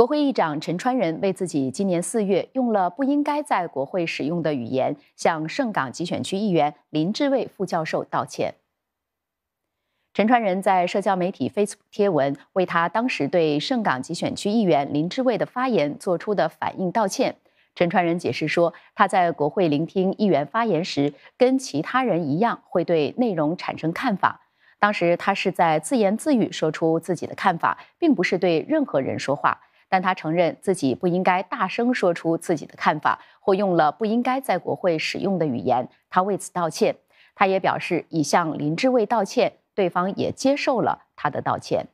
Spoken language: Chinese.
国会议长陈川仁为自己今年四月用了不应该在国会使用的语言，向盛港集选区议员林志伟副教授道歉。陈川仁在社交媒体 Facebook 贴文，为他当时对盛港集选区议员林志伟的发言做出的反应道歉。陈川仁解释说，他在国会聆听议员发言时，跟其他人一样会对内容产生看法。当时他是在自言自语说出自己的看法，并不是对任何人说话。但他承认自己不应该大声说出自己的看法，或用了不应该在国会使用的语言。他为此道歉。他也表示已向林志伟道歉，对方也接受了他的道歉。